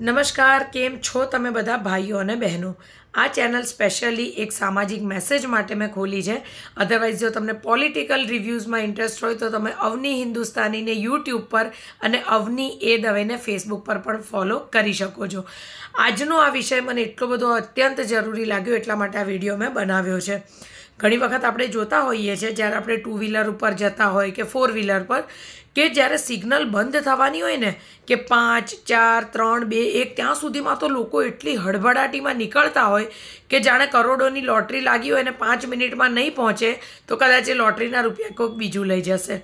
નમસ્કાર કેમ છો તમે બધા ભાઈઓ અને બહેનો આ ચેનલ સ્પેશિયલી એક સામાજિક મેસેજ માટે મેં ખોલી છે અધરવાઇઝ જો તમને પોલિટિકલ રિવ્યૂઝમાં ઇન્ટરેસ્ટ હોય તો તમે અવની હિન્દુસ્તાનીને યુટ્યુબ પર અને અવની એ દવેને ફેસબુક પર પણ ફોલો કરી શકો છો આજનો આ વિષય મને એટલો બધો અત્યંત જરૂરી લાગ્યો એટલા માટે આ વિડીયો મેં બનાવ્યો છે ઘણી વખત આપણે જોતા હોઈએ છીએ જ્યારે આપણે ટુ વ્હીલર ઉપર જતા હોય કે ફોર વ્હીલર પર કે જ્યારે સિગ્નલ બંધ થવાની હોય ને કે પાંચ ચાર ત્રણ બે એક ત્યાં સુધીમાં તો લોકો એટલી હડબડાટીમાં નીકળતા હોય કે જાણે કરોડોની લોટરી લાગી હોય અને પાંચ મિનિટમાં નહીં પહોંચે તો કદાચ એ લોટરીના રૂપિયા કોઈક બીજું લઈ જશે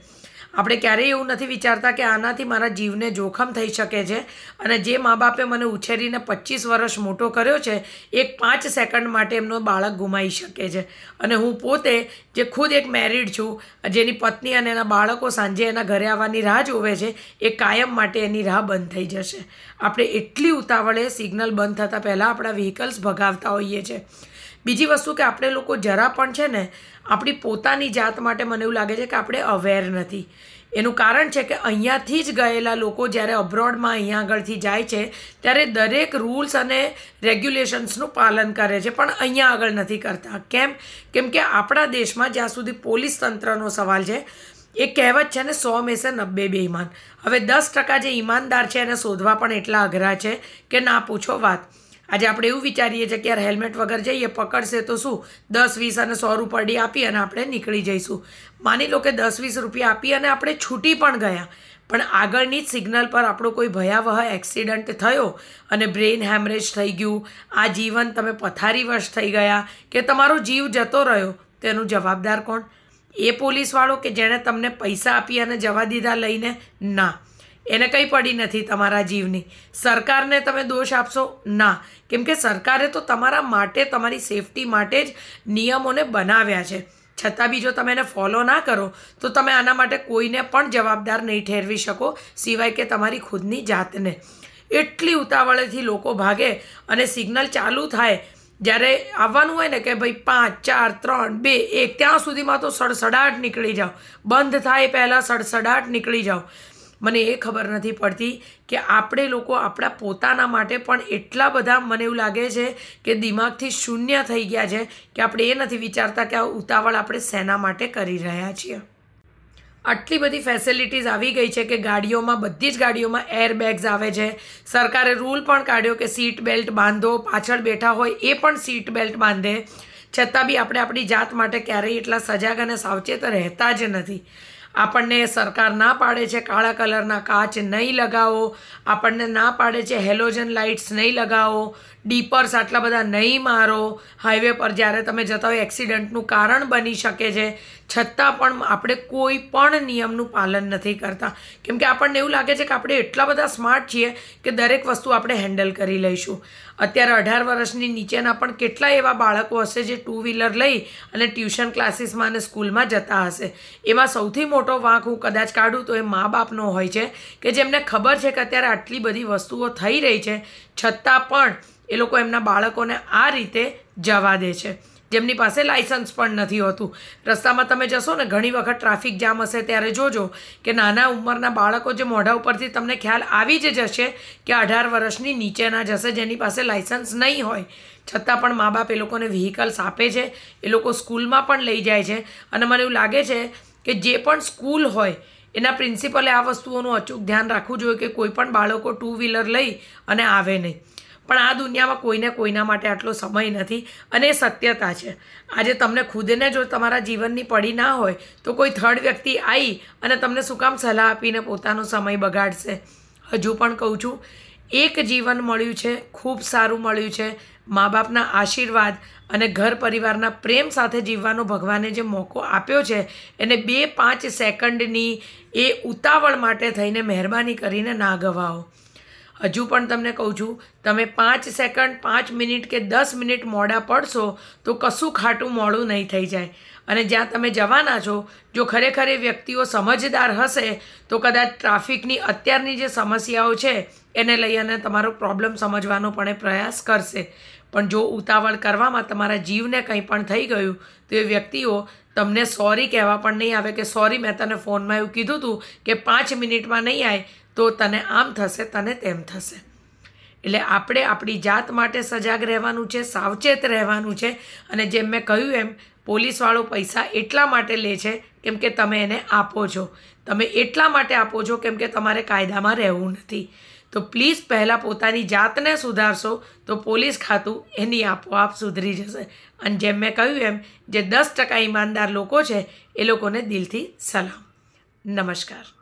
આપણે ક્યારેય એવું નથી વિચારતા કે આનાથી મારા જીવને જોખમ થઈ શકે છે અને જે મા બાપે મને ઉછેરીને પચીસ વર્ષ મોટો કર્યો છે એક પાંચ સેકન્ડ માટે એમનો બાળક ગુમાવી શકે છે અને હું પોતે જે ખુદ એક મેરિડ છું જેની પત્ની અને એના બાળકો સાંજે એના ઘરે આવવાની રાહ જોવે છે એ કાયમ માટે એની રાહ બંધ થઈ જશે આપણે એટલી ઉતાવળે સિગ્નલ બંધ થતાં પહેલાં આપણા વ્હીકલ્સ ભગાવતા હોઈએ છીએ બીજી વસ્તુ કે આપણે લોકો જરા પણ છે ને આપણી પોતાની જાત માટે મને એવું લાગે છે કે આપણે અવેર નથી એનું કારણ છે કે અહીંયાથી જ ગયેલા લોકો જ્યારે અબ્રોડમાં અહીંયા આગળથી જાય છે ત્યારે દરેક રૂલ્સ અને રેગ્યુલેશન્સનું પાલન કરે છે પણ અહીંયા આગળ નથી કરતા કેમ કેમ કે આપણા દેશમાં જ્યાં સુધી પોલીસ તંત્રનો સવાલ છે એ કહેવત છે ને સો મેસે નબ્બે બે હવે દસ ટકા જે ઈમાનદાર છે એને શોધવા પણ એટલા અઘરા છે કે ના પૂછો વાત આજે આપણે એવું વિચારીએ છીએ કે યાર હેલ્મેટ વગર જઈએ પકડશે તો શું દસ વીસ અને સો રૂપરડી આપી અને આપણે નીકળી જઈશું માની લો કે દસ વીસ રૂપિયા આપી અને આપણે છૂટી પણ ગયા પણ આગળની જ સિગ્નલ પર આપણો કોઈ ભયાવહ એક્સિડન્ટ થયો અને બ્રેઇન હેમરેજ થઈ ગયું આ જીવન તમે પથારી વર્ષ થઈ ગયા કે તમારો જીવ જતો રહ્યો તેનું જવાબદાર કોણ એ પોલીસવાળો કે જેણે તમને પૈસા આપી અને જવા દીધા લઈને ના એને કંઈ પડી નથી તમારા જીવની સરકારને તમે દોષ આપશો ના કેમ કે સરકારે તો તમારા માટે તમારી સેફટી માટે જ નિયમોને બનાવ્યા છે છતાં બી જો તમે એને ફોલો ના કરો તો તમે આના માટે કોઈને પણ જવાબદાર નહીં ઠેરવી શકો સિવાય કે તમારી ખુદની જાતને એટલી ઉતાવળેથી લોકો ભાગે અને સિગ્નલ ચાલુ થાય જ્યારે આવવાનું હોય ને કે ભાઈ પાંચ ચાર ત્રણ બે એક ત્યાં સુધીમાં તો સડસડાટ નીકળી જાઓ બંધ થાય પહેલાં સડસડાટ નીકળી જાઓ મને એ ખબર નથી પડતી કે આપણે લોકો આપણા પોતાના માટે પણ એટલા બધા મને એવું લાગે છે કે દિમાગથી શૂન્ય થઈ ગયા છે કે આપણે એ નથી વિચારતા કે આ ઉતાવળ આપણે શેના માટે કરી રહ્યા છીએ આટલી બધી ફેસિલિટીઝ આવી ગઈ છે કે ગાડીઓમાં બધી જ ગાડીઓમાં એરબેગ્સ આવે છે સરકારે રૂલ પણ કાઢ્યો કે સીટ બેલ્ટ બાંધો પાછળ બેઠા હોય એ પણ સીટ બેલ્ટ બાંધે છતાં બી આપણે આપણી જાત માટે ક્યારેય એટલા સજાગ અને સાવચેત રહેતા જ નથી આપણને સરકાર ના પાડે છે કાળા કલરના કાચ નહીં લગાવો આપણને ના પાડે છે હેલોજન લાઇટ્સ નહીં લગાવો ડીપર્સ આટલા બધા નહીં મારો હાઈવે પર જ્યારે તમે જતા હોય એક્સિડન્ટનું કારણ બની શકે છે છતાં પણ આપણે કોઈ પણ નિયમનું પાલન નથી કરતા કેમ કે આપણને એવું લાગે છે કે આપણે એટલા બધા સ્માર્ટ છીએ કે દરેક વસ્તુ આપણે હેન્ડલ કરી લઈશું અત્યારે અઢાર વર્ષની નીચેના પણ કેટલા એવા બાળકો હશે જે ટુ વ્હીલર લઈ અને ટ્યુશન ક્લાસીસમાં અને સ્કૂલમાં જતા હશે એમાં સૌથી મોટા મોટો વાંક હું કદાચ કાઢું તો એ મા બાપનો હોય છે કે જેમને ખબર છે કે અત્યારે આટલી બધી વસ્તુઓ થઈ રહી છે છતાં પણ એ લોકો એમના બાળકોને આ રીતે જવા દે છે જેમની પાસે લાયસન્સ પણ નથી હોતું રસ્તામાં તમે જશો ને ઘણી વખત ટ્રાફિક જામ હશે ત્યારે જોજો કે નાના ઉંમરના બાળકો જે મોઢા ઉપરથી તમને ખ્યાલ આવી જ જશે કે અઢાર વર્ષની નીચેના જશે જેની પાસે લાયસન્સ નહીં હોય છતાં પણ મા બાપ એ લોકોને વ્હીકલ્સ આપે છે એ લોકો સ્કૂલમાં પણ લઈ જાય છે અને મને એવું લાગે છે કે જે પણ સ્કૂલ હોય એના પ્રિન્સિપલે આ વસ્તુઓનું અચૂક ધ્યાન રાખવું જોઈએ કે કોઈ પણ બાળકો ટુ વ્હીલર લઈ અને આવે નહીં પણ આ દુનિયામાં કોઈને કોઈના માટે આટલો સમય નથી અને એ સત્યતા છે આજે તમને ખુદને જો તમારા જીવનની પડી ના હોય તો કોઈ થર્ડ વ્યક્તિ આવી અને તમને શું કામ સલાહ આપીને પોતાનો સમય બગાડશે હજુ પણ કહું છું એક જીવન મળ્યું છે ખૂબ સારું મળ્યું છે મા બાપના આશીર્વાદ અને ઘર પરિવારના પ્રેમ સાથે જીવવાનો ભગવાને જે મોકો આપ્યો છે એને બે પાંચ સેકન્ડની એ ઉતાવળ માટે થઈને મહેરબાની કરીને ના ગવાઓ હજુ પણ તમને કહું છું તમે પાંચ સેકન્ડ પાંચ મિનિટ કે દસ મિનિટ મોડા પડશો તો કશું ખાટું મોડું નહીં થઈ જાય અને જ્યાં તમે જવાના છો જો ખરેખર એ વ્યક્તિઓ સમજદાર હશે તો કદાચ ટ્રાફિકની અત્યારની જે સમસ્યાઓ છે એને લઈ અને તમારો પ્રોબ્લેમ સમજવાનો પણ પ્રયાસ કરશે પણ જો ઉતાવળ કરવામાં તમારા જીવને કંઈ પણ થઈ ગયું તો એ વ્યક્તિઓ તમને સોરી કહેવા પણ નહીં આવે કે સોરી મેં તને ફોનમાં એવું કીધું હતું કે પાંચ મિનિટમાં નહીં આવે તો તને આમ થશે તને તેમ થશે એટલે આપણે આપણી જાત માટે સજાગ રહેવાનું છે સાવચેત રહેવાનું છે અને જેમ મેં કહ્યું એમ પોલીસવાળો પૈસા એટલા માટે લે છે કેમ કે તમે એને આપો છો તમે એટલા માટે આપો છો કેમ કે તમારે કાયદામાં રહેવું નથી તો પ્લીઝ પહેલાં પોતાની જાતને સુધારશો તો પોલીસ ખાતું એની આપોઆપ સુધરી જશે અને જેમ મેં કહ્યું એમ જે દસ ટકા ઈમાનદાર લોકો છે એ લોકોને દિલથી સલામ નમસ્કાર